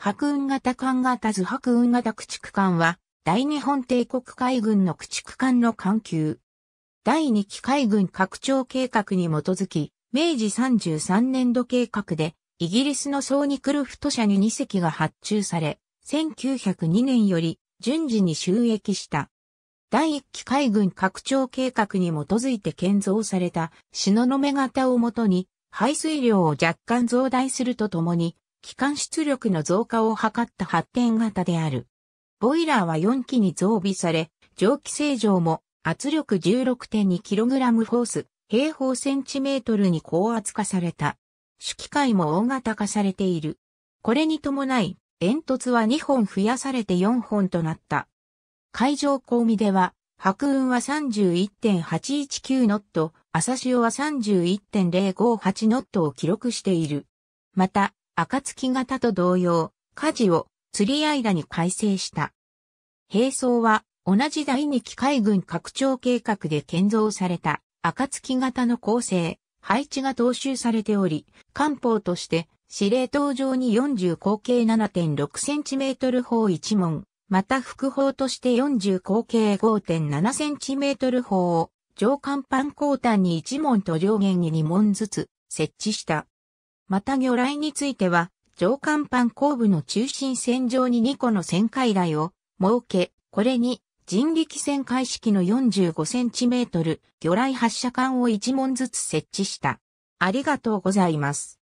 白雲型艦型図白雲型駆逐艦は、大日本帝国海軍の駆逐艦の艦級。第2期海軍拡張計画に基づき、明治33年度計画で、イギリスのソーニクルフト社に2隻が発注され、1902年より順次に収益した。第1期海軍拡張計画に基づいて建造された東雲型をもとに、排水量を若干増大するとともに、機関出力の増加を図った発展型である。ボイラーは4機に増備され、蒸気正常も圧力 16.2kg フォース、平方センチメートルに高圧化された。主機械も大型化されている。これに伴い、煙突は2本増やされて4本となった。海上光見では、白雲は31.819ノット、朝潮は31.058ノットを記録している。また、暁型と同様、火事を釣り間に改正した。兵装は同じ第二機海軍拡張計画で建造された暁型の構成、配置が踏襲されており、艦砲として司令塔上に40口径 7.6cm 砲1門、また副砲として40口径 5.7cm 砲を上艦板後端に1門と上限に2門ずつ設置した。また魚雷については、上甲板後部の中心線上に2個の旋回雷を設け、これに人力旋回式の45センチメートル魚雷発射管を1門ずつ設置した。ありがとうございます。